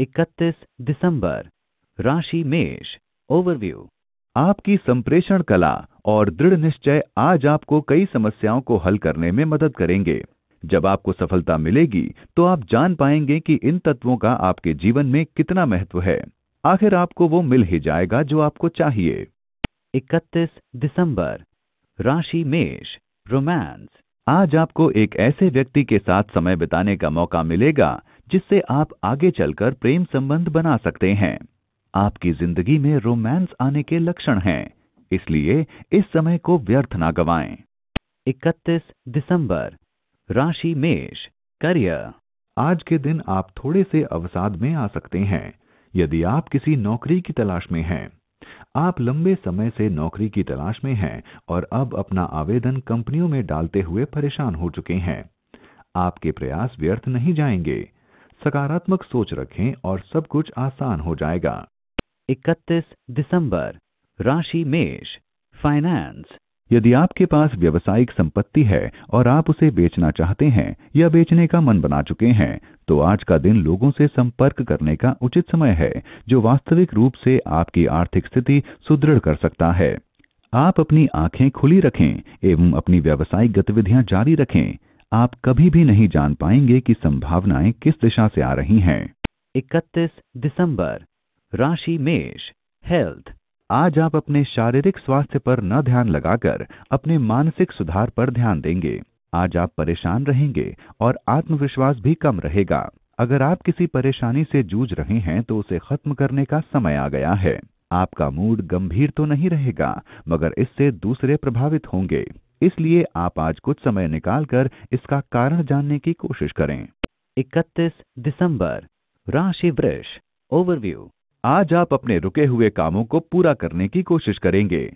31 दिसंबर राशि मेष ओवरव्यू आपकी संप्रेषण कला और दृढ़ निश्चय आज आपको कई समस्याओं को हल करने में मदद करेंगे जब आपको सफलता मिलेगी तो आप जान पाएंगे कि इन तत्वों का आपके जीवन में कितना महत्व है आखिर आपको वो मिल ही जाएगा जो आपको चाहिए 31 दिसंबर राशि मेष रोमांस आज आपको एक ऐसे व्यक्ति के साथ समय बिताने का मौका मिलेगा जिससे आप आगे चलकर प्रेम संबंध बना सकते हैं आपकी जिंदगी में रोमांस आने के लक्षण हैं इसलिए इस समय को व्यर्थ ना गवाएं 31 दिसंबर राशि मेष करियर आज के दिन आप थोड़े से अवसाद में आ सकते हैं यदि आप किसी नौकरी की तलाश में हैं आप लंबे समय से नौकरी की तलाश में हैं और अब अपना आवेदन कंपनियों में डालते हुए परेशान हो चुके हैं आपके प्रयास व्यर्थ नहीं जाएंगे सकारात्मक सोच रखें और सब कुछ आसान हो जाएगा 31 दिसंबर राशि मेष फाइनेंस यदि आपके पास व्यवसायिक संपत्ति है और आप उसे बेचना चाहते हैं या बेचने का मन बना चुके हैं तो आज का दिन लोगों से संपर्क करने का उचित समय है जो वास्तविक रूप से आपकी आर्थिक स्थिति सुदृढ़ कर सकता है आप अपनी आंखें खुली रखें एवं अपनी व्यावसायिक गतिविधियां जारी रखें आप कभी भी नहीं जान पाएंगे कि संभावनाएं किस दिशा से आ रही हैं 31 दिसंबर राशि मेष हेल्थ आज आप अपने शारीरिक स्वास्थ्य पर न ध्यान लगाकर अपने मानसिक सुधार पर ध्यान देंगे आज आप परेशान रहेंगे और आत्मविश्वास भी कम रहेगा अगर आप किसी परेशानी से जूझ रहे हैं तो उसे खत्म करने का समय आ गया है आपका मूड गंभीर तो नहीं रहेगा मगर इससे दूसरे प्रभावित होंगे इसलिए आप आज कुछ समय निकालकर इसका कारण जानने की कोशिश करें 31 दिसंबर राशि वृष ओवरव्यू आज आप अपने रुके हुए कामों को पूरा करने की कोशिश करेंगे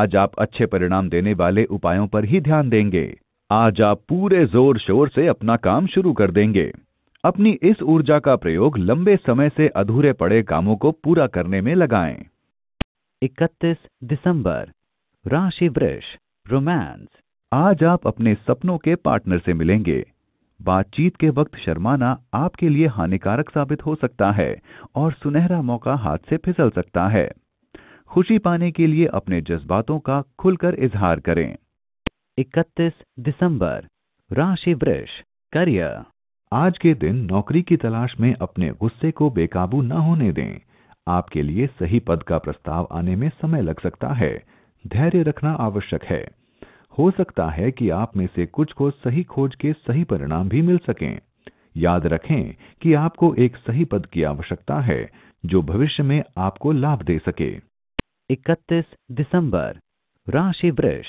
आज आप अच्छे परिणाम देने वाले उपायों पर ही ध्यान देंगे आज आप पूरे जोर शोर से अपना काम शुरू कर देंगे अपनी इस ऊर्जा का प्रयोग लंबे समय से अधूरे पड़े कामों को पूरा करने में लगाएं। 31 दिसंबर राशि वृष रोमांस आज आप अपने सपनों के पार्टनर से मिलेंगे बातचीत के वक्त शर्माना आपके लिए हानिकारक साबित हो सकता है और सुनहरा मौका हाथ से फिसल सकता है खुशी पाने के लिए अपने जज्बातों का खुलकर इजहार करें 31 दिसंबर राशि वृक्ष करियर आज के दिन नौकरी की तलाश में अपने गुस्से को बेकाबू न होने दें आपके लिए सही पद का प्रस्ताव आने में समय लग सकता है धैर्य रखना आवश्यक है हो सकता है कि आप में से कुछ को सही खोज के सही परिणाम भी मिल सकें याद रखें कि आपको एक सही पद की आवश्यकता है जो भविष्य में आपको लाभ दे सके 31 दिसंबर राशि वृष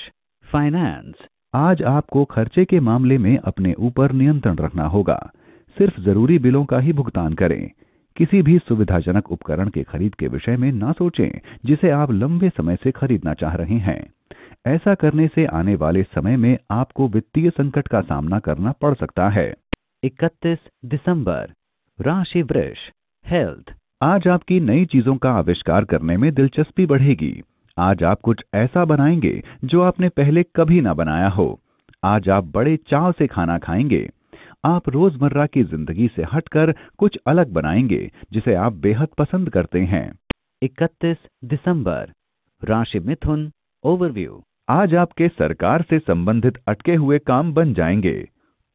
फाइनेंस आज आपको खर्चे के मामले में अपने ऊपर नियंत्रण रखना होगा सिर्फ जरूरी बिलों का ही भुगतान करें किसी भी सुविधाजनक उपकरण के खरीद के विषय में ना सोचें जिसे आप लंबे समय से खरीदना चाह रहे हैं ऐसा करने से आने वाले समय में आपको वित्तीय संकट का सामना करना पड़ सकता है 31 दिसंबर राशि वृक्ष हेल्थ आज आपकी नई चीजों का आविष्कार करने में दिलचस्पी बढ़ेगी आज आप कुछ ऐसा बनाएंगे जो आपने पहले कभी ना बनाया हो आज आप बड़े चाव से खाना खाएंगे आप रोजमर्रा की जिंदगी से हटकर कुछ अलग बनाएंगे जिसे आप बेहद पसंद करते हैं 31 दिसंबर राशि मिथुन ओवरव्यू आज आपके सरकार से संबंधित अटके हुए काम बन जाएंगे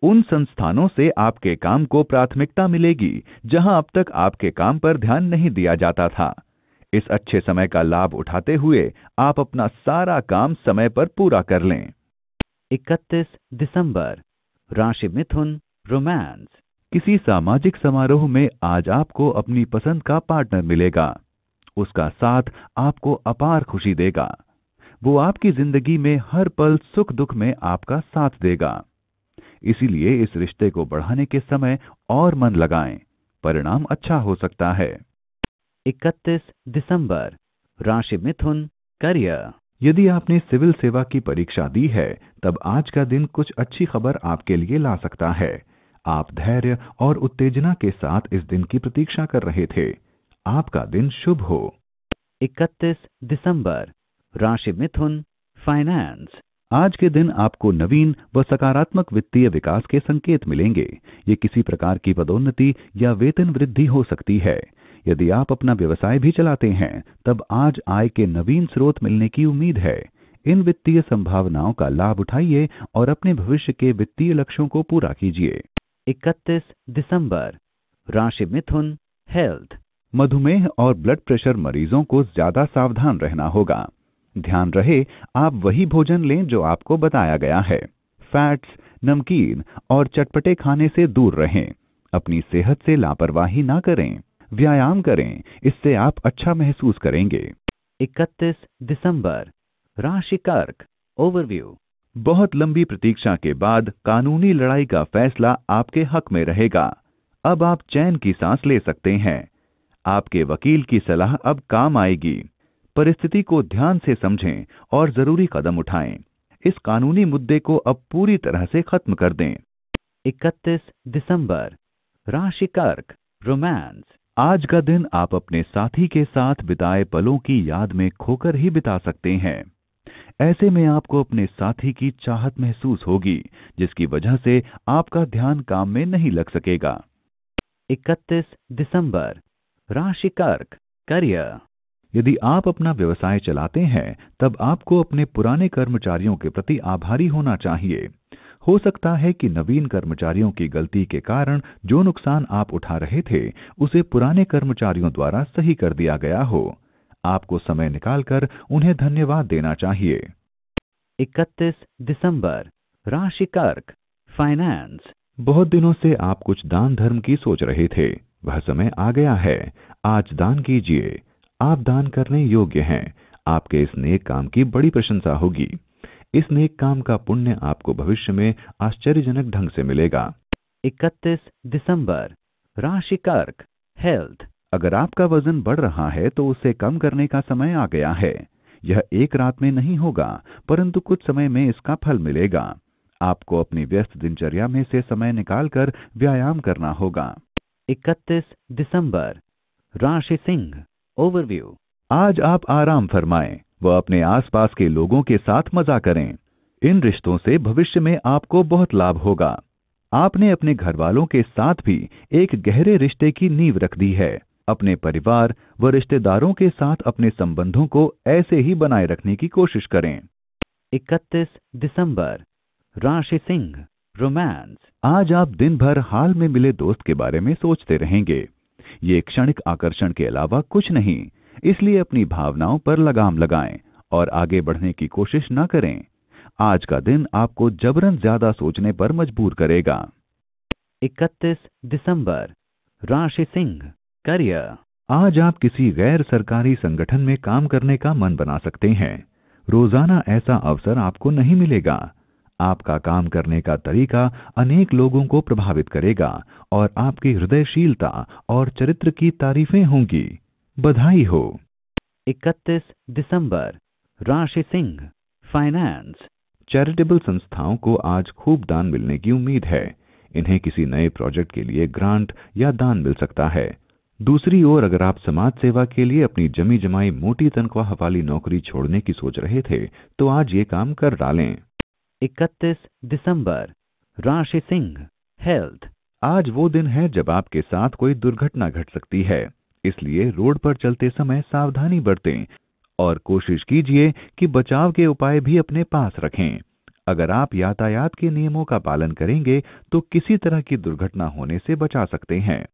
उन संस्थानों से आपके काम को प्राथमिकता मिलेगी जहां अब तक आपके काम पर ध्यान नहीं दिया जाता था इस अच्छे समय का लाभ उठाते हुए आप अपना सारा काम समय पर पूरा कर लें 31 दिसंबर राशि मिथुन रोमांस किसी सामाजिक समारोह में आज आपको अपनी पसंद का पार्टनर मिलेगा उसका साथ आपको अपार खुशी देगा वो आपकी जिंदगी में हर पल सुख दुख में आपका साथ देगा इसीलिए इस रिश्ते को बढ़ाने के समय और मन लगाएं परिणाम अच्छा हो सकता है 31 दिसंबर राशि मिथुन करियर यदि आपने सिविल सेवा की परीक्षा दी है तब आज का दिन कुछ अच्छी खबर आपके लिए ला सकता है आप धैर्य और उत्तेजना के साथ इस दिन की प्रतीक्षा कर रहे थे आपका दिन शुभ हो 31 दिसंबर राशि मिथुन फाइनेंस आज के दिन आपको नवीन व सकारात्मक वित्तीय विकास के संकेत मिलेंगे ये किसी प्रकार की पदोन्नति या वेतन वृद्धि हो सकती है यदि आप अपना व्यवसाय भी चलाते हैं तब आज आय के नवीन स्रोत मिलने की उम्मीद है इन वित्तीय संभावनाओं का लाभ उठाइए और अपने भविष्य के वित्तीय लक्ष्यों को पूरा कीजिए 31 दिसंबर राशि मिथुन हेल्थ मधुमेह और ब्लड प्रेशर मरीजों को ज्यादा सावधान रहना होगा ध्यान रहे आप वही भोजन लें जो आपको बताया गया है फैट्स नमकीन और चटपटे खाने से दूर रहें अपनी सेहत से लापरवाही ना करें व्यायाम करें इससे आप अच्छा महसूस करेंगे 31 दिसंबर राशि कर्क ओवरव्यू बहुत लंबी प्रतीक्षा के बाद कानूनी लड़ाई का फैसला आपके हक में रहेगा अब आप चैन की सांस ले सकते हैं आपके वकील की सलाह अब काम आएगी परिस्थिति को ध्यान से समझें और जरूरी कदम उठाएं। इस कानूनी मुद्दे को अब पूरी तरह से खत्म कर दें 31 दिसंबर राशि कर्क रोमांस आज का दिन आप अपने साथी के साथ बिताए पलों की याद में खोकर ही बिता सकते हैं ऐसे में आपको अपने साथी की चाहत महसूस होगी जिसकी वजह से आपका ध्यान काम में नहीं लग सकेगा 31 दिसंबर राशि कर्क करियर यदि आप अपना व्यवसाय चलाते हैं तब आपको अपने पुराने कर्मचारियों के प्रति आभारी होना चाहिए हो सकता है कि नवीन कर्मचारियों की गलती के कारण जो नुकसान आप उठा रहे थे उसे पुराने कर्मचारियों द्वारा सही कर दिया गया हो आपको समय निकालकर उन्हें धन्यवाद देना चाहिए 31 दिसंबर राशि कर्क फाइनेंस बहुत दिनों से आप कुछ दान धर्म की सोच रहे थे वह समय आ गया है आज दान कीजिए आप दान करने योग्य हैं आपके इस नेक काम की बड़ी प्रशंसा होगी इस नेक काम का पुण्य आपको भविष्य में आश्चर्यजनक ढंग से मिलेगा 31 दिसंबर राशि कर्क हेल्थ अगर आपका वजन बढ़ रहा है तो उसे कम करने का समय आ गया है यह एक रात में नहीं होगा परंतु कुछ समय में इसका फल मिलेगा आपको अपनी व्यस्त दिनचर्या में से समय निकालकर व्यायाम करना होगा 31 दिसंबर राशि सिंह ओवरव्यू आज आप आराम फरमाएं व अपने आसपास के लोगों के साथ मजा करें इन रिश्तों से भविष्य में आपको बहुत लाभ होगा आपने अपने घर वालों के साथ भी एक गहरे रिश्ते की नींव रख दी है अपने परिवार व रिश्तेदारों के साथ अपने संबंधों को ऐसे ही बनाए रखने की कोशिश करें 31 दिसंबर राशि सिंह रोमांस आज आप दिन भर हाल में मिले दोस्त के बारे में सोचते रहेंगे ये क्षणिक आकर्षण के अलावा कुछ नहीं इसलिए अपनी भावनाओं पर लगाम लगाएं और आगे बढ़ने की कोशिश न करें आज का दिन आपको जबरन ज्यादा सोचने पर मजबूर करेगा 31 दिसंबर राशि सिंह करियर आज आप किसी गैर सरकारी संगठन में काम करने का मन बना सकते हैं रोजाना ऐसा अवसर आपको नहीं मिलेगा आपका काम करने का तरीका अनेक लोगों को प्रभावित करेगा और आपकी हृदयशीलता और चरित्र की तारीफें होंगी बधाई हो 31 दिसंबर राशि सिंह फाइनेंस चैरिटेबल संस्थाओं को आज खूब दान मिलने की उम्मीद है इन्हें किसी नए प्रोजेक्ट के लिए ग्रांट या दान मिल सकता है दूसरी ओर अगर आप समाज सेवा के लिए अपनी जमी जमाई मोटी तनख्वाह वाली नौकरी छोड़ने की सोच रहे थे तो आज ये काम कर डालें 31 दिसंबर राशि सिंह हेल्थ आज वो दिन है जब आपके साथ कोई दुर्घटना घट सकती है इसलिए रोड पर चलते समय सावधानी बरतें और कोशिश कीजिए कि बचाव के उपाय भी अपने पास रखें अगर आप यातायात के नियमों का पालन करेंगे तो किसी तरह की दुर्घटना होने से बचा सकते हैं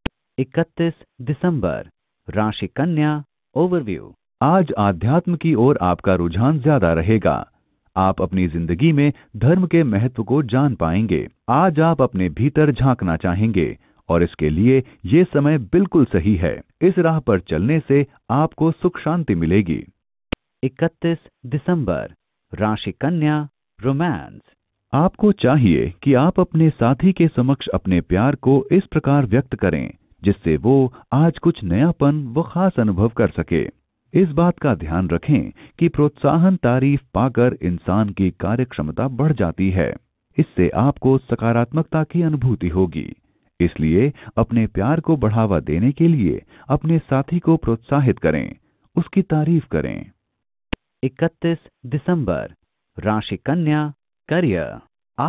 31 दिसंबर राशि कन्या ओवरव्यू आज आध्यात्म की ओर आपका रुझान ज्यादा रहेगा आप अपनी जिंदगी में धर्म के महत्व को जान पाएंगे आज आप अपने भीतर झांकना चाहेंगे और इसके लिए ये समय बिल्कुल सही है इस राह पर चलने से आपको सुख शांति मिलेगी 31 दिसंबर राशि कन्या रोमांस आपको चाहिए कि आप अपने साथी के समक्ष अपने प्यार को इस प्रकार व्यक्त करें जिससे वो आज कुछ नयापन व खास अनुभव कर सके इस बात का ध्यान रखें कि प्रोत्साहन तारीफ पाकर इंसान की कार्यक्षमता बढ़ जाती है इससे आपको सकारात्मकता की अनुभूति होगी इसलिए अपने प्यार को बढ़ावा देने के लिए अपने साथी को प्रोत्साहित करें उसकी तारीफ करें 31 दिसंबर राशि कन्या करियर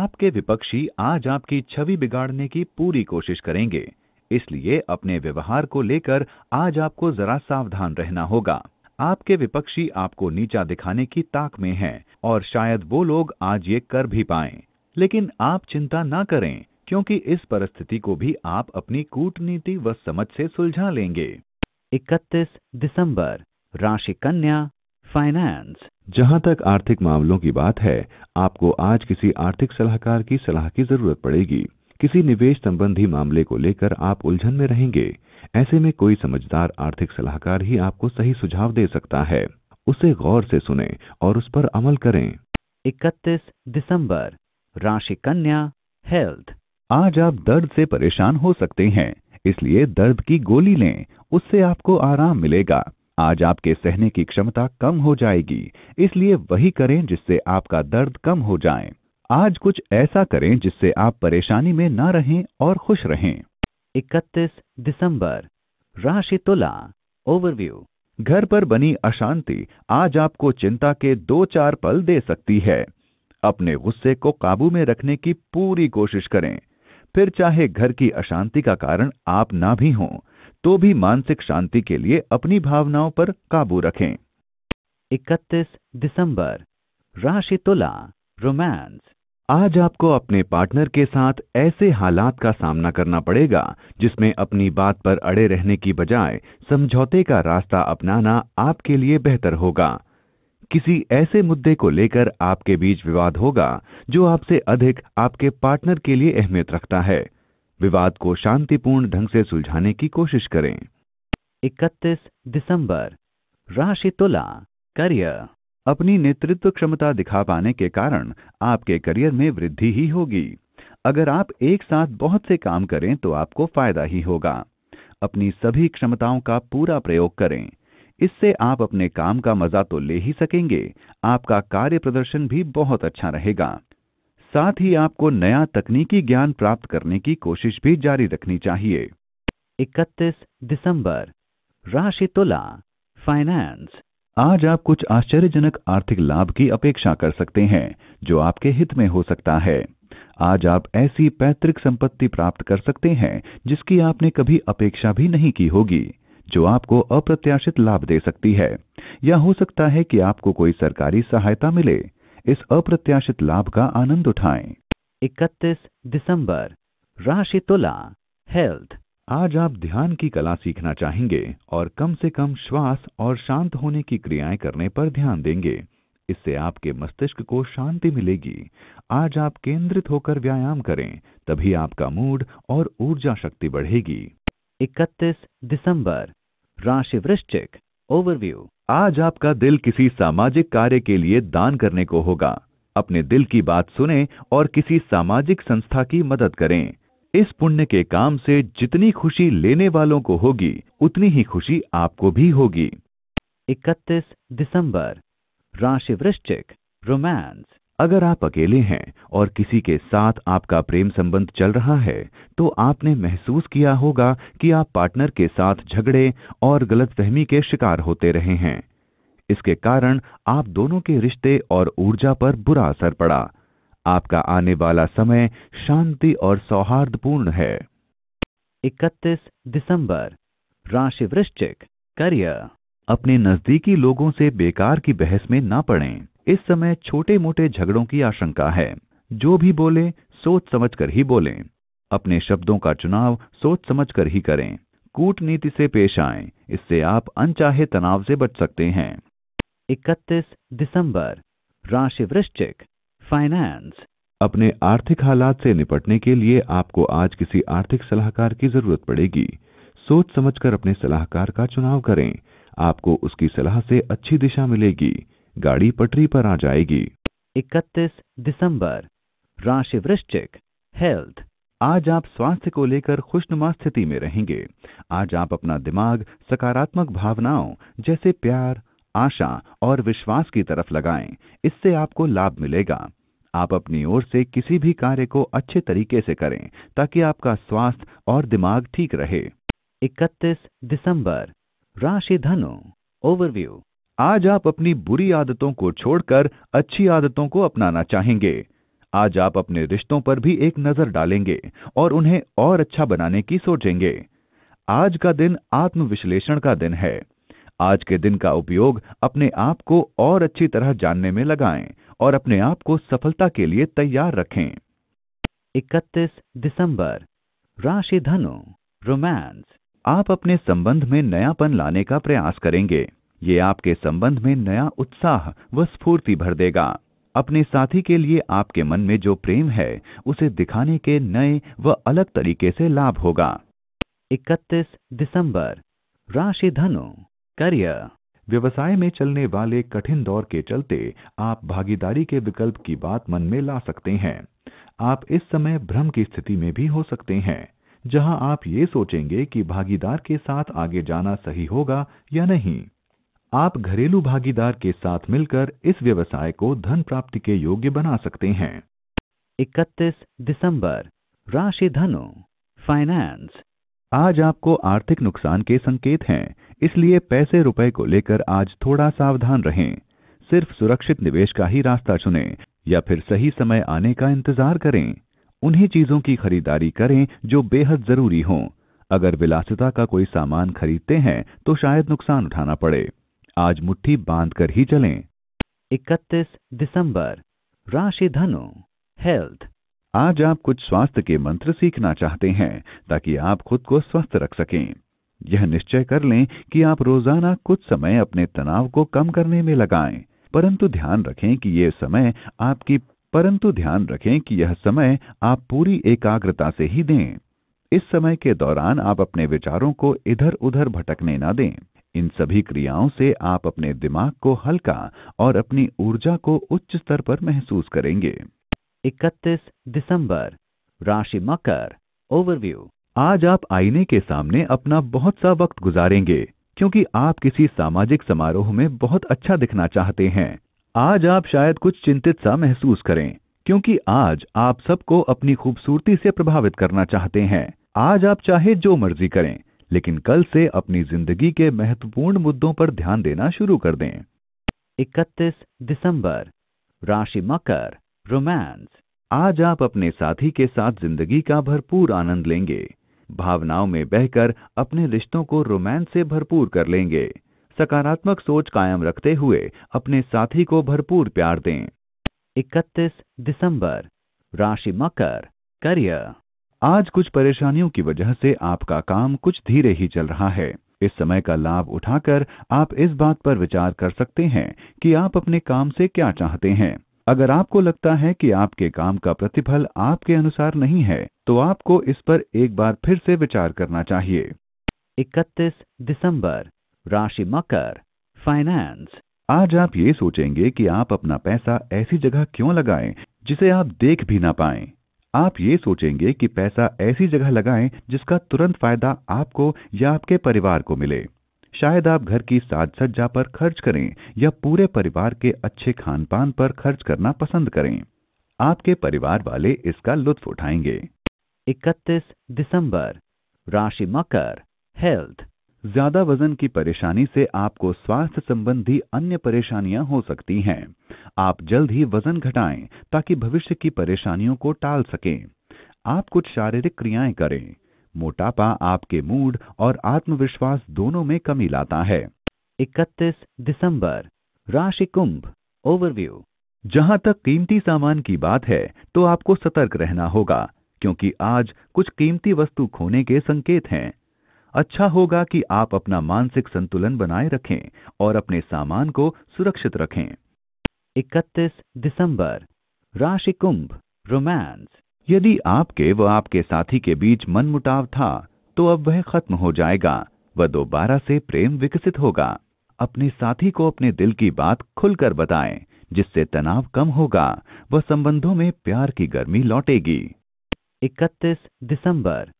आपके विपक्षी आज आपकी छवि बिगाड़ने की पूरी कोशिश करेंगे इसलिए अपने व्यवहार को लेकर आज आपको जरा सावधान रहना होगा आपके विपक्षी आपको नीचा दिखाने की ताक में हैं और शायद वो लोग आज ये कर भी पाए लेकिन आप चिंता ना करें क्योंकि इस परिस्थिति को भी आप अपनी कूटनीति व समझ से सुलझा लेंगे 31 दिसंबर राशि कन्या फाइनेंस जहां तक आर्थिक मामलों की बात है आपको आज किसी आर्थिक सलाहकार की सलाह की जरूरत पड़ेगी किसी निवेश संबंधी मामले को लेकर आप उलझन में रहेंगे ऐसे में कोई समझदार आर्थिक सलाहकार ही आपको सही सुझाव दे सकता है उसे गौर से सुने और उस पर अमल करें 31 दिसंबर राशि कन्या हेल्थ आज आप दर्द से परेशान हो सकते हैं इसलिए दर्द की गोली लें उससे आपको आराम मिलेगा आज आपके सहने की क्षमता कम हो जाएगी इसलिए वही करें जिससे आपका दर्द कम हो जाए आज कुछ ऐसा करें जिससे आप परेशानी में ना रहें और खुश रहें 31 दिसंबर राशि तुला ओवरव्यू घर पर बनी अशांति आज आपको चिंता के दो चार पल दे सकती है अपने गुस्से को काबू में रखने की पूरी कोशिश करें फिर चाहे घर की अशांति का कारण आप ना भी हों तो भी मानसिक शांति के लिए अपनी भावनाओं पर काबू रखें 31 दिसंबर राशि तुला रोमांस आज आपको अपने पार्टनर के साथ ऐसे हालात का सामना करना पड़ेगा जिसमें अपनी बात पर अड़े रहने की बजाय समझौते का रास्ता अपनाना आपके लिए बेहतर होगा किसी ऐसे मुद्दे को लेकर आपके बीच विवाद होगा जो आपसे अधिक आपके पार्टनर के लिए अहमियत रखता है विवाद को शांतिपूर्ण ढंग से सुलझाने की कोशिश करें 31 दिसंबर राशि तुला करियर अपनी नेतृत्व क्षमता दिखा पाने के कारण आपके करियर में वृद्धि ही होगी अगर आप एक साथ बहुत से काम करें तो आपको फायदा ही होगा अपनी सभी क्षमताओं का पूरा प्रयोग करें इससे आप अपने काम का मजा तो ले ही सकेंगे आपका कार्य प्रदर्शन भी बहुत अच्छा रहेगा साथ ही आपको नया तकनीकी ज्ञान प्राप्त करने की कोशिश भी जारी रखनी चाहिए 31 दिसंबर राशि तुला फाइनेंस आज आप कुछ आश्चर्यजनक आर्थिक लाभ की अपेक्षा कर सकते हैं जो आपके हित में हो सकता है आज आप ऐसी पैतृक संपत्ति प्राप्त कर सकते हैं जिसकी आपने कभी अपेक्षा भी नहीं की होगी जो आपको अप्रत्याशित लाभ दे सकती है या हो सकता है कि आपको कोई सरकारी सहायता मिले इस अप्रत्याशित लाभ का आनंद उठाएं। 31 दिसंबर राशि तुला हेल्थ आज आप ध्यान की कला सीखना चाहेंगे और कम से कम श्वास और शांत होने की क्रियाएं करने पर ध्यान देंगे इससे आपके मस्तिष्क को शांति मिलेगी आज आप केंद्रित होकर व्यायाम करें तभी आपका मूड और ऊर्जा शक्ति बढ़ेगी 31 दिसंबर राशि वृश्चिक ओवरव्यू आज आपका दिल किसी सामाजिक कार्य के लिए दान करने को होगा अपने दिल की बात सुने और किसी सामाजिक संस्था की मदद करें इस पुण्य के काम से जितनी खुशी लेने वालों को होगी उतनी ही खुशी आपको भी होगी 31 दिसंबर राशि वृश्चिक रोमांस अगर आप अकेले हैं और किसी के साथ आपका प्रेम संबंध चल रहा है तो आपने महसूस किया होगा कि आप पार्टनर के साथ झगड़े और गलतफहमी के शिकार होते रहे हैं इसके कारण आप दोनों के रिश्ते और ऊर्जा पर बुरा असर पड़ा आपका आने वाला समय शांति और सौहार्दपूर्ण है 31 दिसंबर राशि वृश्चिक करियर अपने नजदीकी लोगों से बेकार की बहस में ना पड़ें। इस समय छोटे मोटे झगड़ों की आशंका है जो भी बोले सोच समझ कर ही बोलें। अपने शब्दों का चुनाव सोच समझ कर ही करें कूटनीति से पेश आए इससे आप अनचाहे तनाव से बच सकते हैं 31 दिसंबर राशि वृश्चिक फाइनेंस अपने आर्थिक हालात से निपटने के लिए आपको आज किसी आर्थिक सलाहकार की जरूरत पड़ेगी सोच समझकर अपने सलाहकार का चुनाव करें आपको उसकी सलाह से अच्छी दिशा मिलेगी गाड़ी पटरी पर आ जाएगी 31 दिसंबर राशि वृश्चिक हेल्थ आज आप स्वास्थ्य को लेकर खुशनुमा स्थिति में रहेंगे आज आप अपना दिमाग सकारात्मक भावनाओं जैसे प्यार आशा और विश्वास की तरफ लगाएं इससे आपको लाभ मिलेगा आप अपनी ओर से किसी भी कार्य को अच्छे तरीके से करें ताकि आपका स्वास्थ्य और दिमाग ठीक रहे 31 दिसंबर राशि धनु ओवरव्यू आज आप अपनी बुरी आदतों को छोड़कर अच्छी आदतों को अपनाना चाहेंगे आज आप अपने रिश्तों पर भी एक नजर डालेंगे और उन्हें और अच्छा बनाने की सोचेंगे आज का दिन आत्मविश्लेषण का दिन है आज के दिन का उपयोग अपने आप को और अच्छी तरह जानने में लगाएं और अपने आप को सफलता के लिए तैयार रखें 31 दिसंबर राशि धनु रोमांस आप अपने संबंध में नयापन लाने का प्रयास करेंगे ये आपके संबंध में नया उत्साह व स्फूर्ति भर देगा अपने साथी के लिए आपके मन में जो प्रेम है उसे दिखाने के नए व अलग तरीके से लाभ होगा 31 दिसंबर राशि धनु करियर व्यवसाय में चलने वाले कठिन दौर के चलते आप भागीदारी के विकल्प की बात मन में ला सकते हैं आप इस समय भ्रम की स्थिति में भी हो सकते हैं जहां आप ये सोचेंगे कि भागीदार के साथ आगे जाना सही होगा या नहीं आप घरेलू भागीदार के साथ मिलकर इस व्यवसाय को धन प्राप्ति के योग्य बना सकते हैं 31 दिसंबर राशि धनु फाइनेंस आज आपको आर्थिक नुकसान के संकेत हैं इसलिए पैसे रुपए को लेकर आज थोड़ा सावधान रहें सिर्फ सुरक्षित निवेश का ही रास्ता चुनें या फिर सही समय आने का इंतजार करें उन्हीं चीजों की खरीदारी करें जो बेहद जरूरी हों अगर विलासिता का कोई सामान खरीदते हैं तो शायद नुकसान उठाना पड़े आज मुट्ठी बांध कर ही चलें 31 दिसंबर राशि धनु हेल्थ आज आप कुछ स्वास्थ्य के मंत्र सीखना चाहते हैं ताकि आप खुद को स्वस्थ रख सकें यह निश्चय कर लें कि आप रोजाना कुछ समय अपने तनाव को कम करने में लगाएं परंतु ध्यान रखें कि यह समय आपकी परंतु ध्यान रखें कि यह समय आप पूरी एकाग्रता से ही दें इस समय के दौरान आप अपने विचारों को इधर उधर भटकने ना दें इन सभी क्रियाओं से आप अपने दिमाग को हल्का और अपनी ऊर्जा को उच्च स्तर पर महसूस करेंगे 31 दिसंबर राशि मकर ओवरव्यू आज आप आईने के सामने अपना बहुत सा वक्त गुजारेंगे क्योंकि आप किसी सामाजिक समारोह में बहुत अच्छा दिखना चाहते हैं आज आप शायद कुछ चिंतित सा महसूस करें क्योंकि आज आप सबको अपनी खूबसूरती से प्रभावित करना चाहते हैं आज आप चाहे जो मर्जी करें लेकिन कल से अपनी जिंदगी के महत्वपूर्ण मुद्दों पर ध्यान देना शुरू कर दें 31 दिसंबर राशि मकर रोमांस आज आप अपने साथी के साथ जिंदगी का भरपूर आनंद लेंगे भावनाओं में बहकर अपने रिश्तों को रोमांस से भरपूर कर लेंगे सकारात्मक सोच कायम रखते हुए अपने साथी को भरपूर प्यार दें 31 दिसंबर राशि मकर करियर आज कुछ परेशानियों की वजह से आपका काम कुछ धीरे ही चल रहा है इस समय का लाभ उठाकर आप इस बात पर विचार कर सकते हैं कि आप अपने काम से क्या चाहते हैं अगर आपको लगता है कि आपके काम का प्रतिफल आपके अनुसार नहीं है तो आपको इस पर एक बार फिर से विचार करना चाहिए 31 दिसंबर राशि मकर फाइनेंस आज आप ये सोचेंगे कि आप अपना पैसा ऐसी जगह क्यों लगाएं जिसे आप देख भी ना पाएं। आप ये सोचेंगे कि पैसा ऐसी जगह लगाएं जिसका तुरंत फायदा आपको या आपके परिवार को मिले शायद आप घर की साज सज्जा पर खर्च करें या पूरे परिवार के अच्छे खान पान पर खर्च करना पसंद करें आपके परिवार वाले इसका लुत्फ उठाएंगे 31 दिसंबर राशि मकर हेल्थ ज्यादा वजन की परेशानी से आपको स्वास्थ्य संबंधी अन्य परेशानियां हो सकती हैं आप जल्द ही वजन घटाएं ताकि भविष्य की परेशानियों को टाल सकें आप कुछ शारीरिक क्रियाएं करें मोटापा आपके मूड और आत्मविश्वास दोनों में कमी लाता है 31 दिसंबर राशि कुंभ ओवरव्यू जहां तक कीमती सामान की बात है तो आपको सतर्क रहना होगा क्योंकि आज कुछ कीमती वस्तु खोने के संकेत हैं अच्छा होगा कि आप अपना मानसिक संतुलन बनाए रखें और अपने सामान को सुरक्षित रखें 31 दिसंबर राशि कुंभ रोमांस यदि आपके व आपके साथी के बीच मनमुटाव था तो अब वह खत्म हो जाएगा व दोबारा से प्रेम विकसित होगा अपने साथी को अपने दिल की बात खुलकर बताएं जिससे तनाव कम होगा व संबंधों में प्यार की गर्मी लौटेगी 31 दिसंबर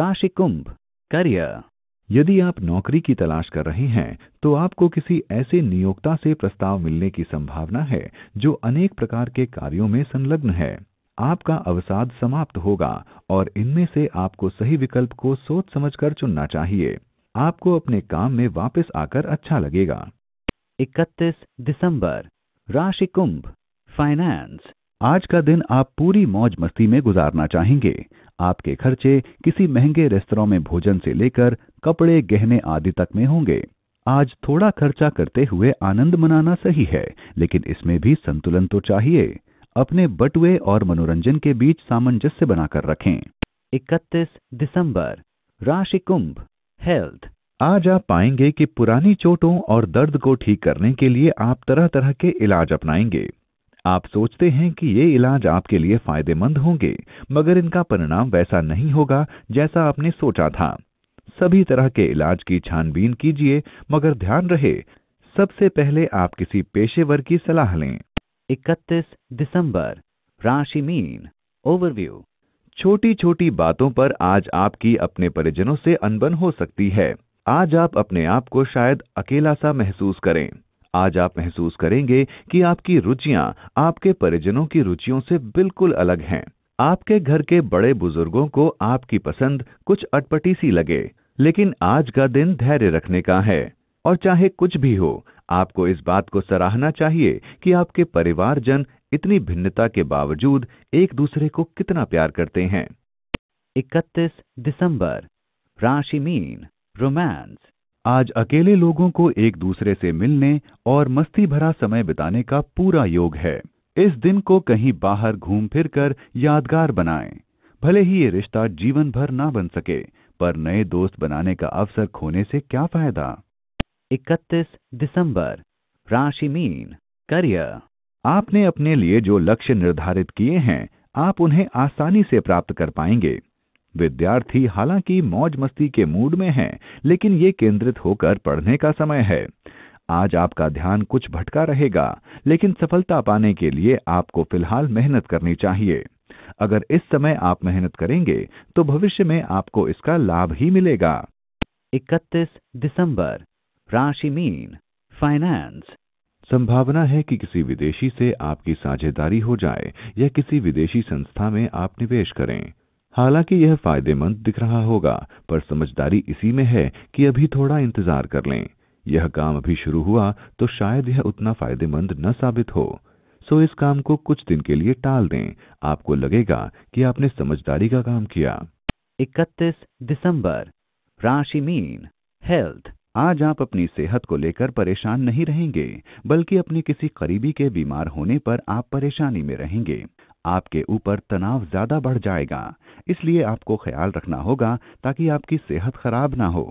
राशि कुंभ करियर यदि आप नौकरी की तलाश कर रहे हैं तो आपको किसी ऐसे नियोक्ता से प्रस्ताव मिलने की संभावना है जो अनेक प्रकार के कार्यों में संलग्न है आपका अवसाद समाप्त होगा और इनमें से आपको सही विकल्प को सोच समझकर चुनना चाहिए आपको अपने काम में वापस आकर अच्छा लगेगा 31 दिसंबर राशि कुंभ फाइनेंस आज का दिन आप पूरी मौज मस्ती में गुजारना चाहेंगे आपके खर्चे किसी महंगे रेस्तरा में भोजन से लेकर कपड़े गहने आदि तक में होंगे आज थोड़ा खर्चा करते हुए आनंद मनाना सही है लेकिन इसमें भी संतुलन तो चाहिए अपने बटुए और मनोरंजन के बीच सामंजस्य बनाकर रखें 31 दिसंबर राशि कुंभ हेल्थ आज आप पाएंगे कि पुरानी चोटों और दर्द को ठीक करने के लिए आप तरह तरह के इलाज अपनाएंगे आप सोचते हैं कि ये इलाज आपके लिए फायदेमंद होंगे मगर इनका परिणाम वैसा नहीं होगा जैसा आपने सोचा था सभी तरह के इलाज की छानबीन कीजिए मगर ध्यान रहे सबसे पहले आप किसी पेशेवर की सलाह लें इकतीस दिसंबर राशि मीन ओवरव्यू छोटी छोटी बातों पर आज आपकी अपने परिजनों से अनबन हो सकती है आज आप अपने आप को शायद अकेला सा महसूस करें आज आप महसूस करेंगे कि आपकी रुचियां आपके परिजनों की रुचियों से बिल्कुल अलग हैं आपके घर के बड़े बुजुर्गों को आपकी पसंद कुछ अटपटी सी लगे लेकिन आज का दिन धैर्य रखने का है और चाहे कुछ भी हो आपको इस बात को सराहना चाहिए कि आपके परिवारजन इतनी भिन्नता के बावजूद एक दूसरे को कितना प्यार करते हैं 31 दिसंबर राशि मीन रोमांस आज अकेले लोगों को एक दूसरे से मिलने और मस्ती भरा समय बिताने का पूरा योग है इस दिन को कहीं बाहर घूम फिर कर यादगार बनाएं। भले ही ये रिश्ता जीवन भर ना बन सके पर नए दोस्त बनाने का अवसर खोने से क्या फायदा इकतीस दिसंबर राशि मीन करियर आपने अपने लिए जो लक्ष्य निर्धारित किए हैं आप उन्हें आसानी से प्राप्त कर पाएंगे विद्यार्थी हालांकि मौज मस्ती के मूड में हैं, लेकिन ये केंद्रित होकर पढ़ने का समय है आज आपका ध्यान कुछ भटका रहेगा लेकिन सफलता पाने के लिए आपको फिलहाल मेहनत करनी चाहिए अगर इस समय आप मेहनत करेंगे तो भविष्य में आपको इसका लाभ ही मिलेगा इकतीस दिसंबर राशि मीन फाइनेंस संभावना है कि किसी विदेशी से आपकी साझेदारी हो जाए या किसी विदेशी संस्था में आप निवेश करें हालांकि यह फायदेमंद दिख रहा होगा पर समझदारी इसी में है कि अभी थोड़ा इंतजार कर लें यह काम अभी शुरू हुआ तो शायद यह उतना फायदेमंद न साबित हो सो इस काम को कुछ दिन के लिए टाल दें आपको लगेगा कि आपने समझदारी का काम किया 31 दिसंबर राशि मीन हेल्थ आज आप अपनी सेहत को लेकर परेशान नहीं रहेंगे बल्कि अपने किसी करीबी के बीमार होने पर आप परेशानी में रहेंगे आपके ऊपर तनाव ज्यादा बढ़ जाएगा इसलिए आपको ख्याल रखना होगा ताकि आपकी सेहत खराब ना हो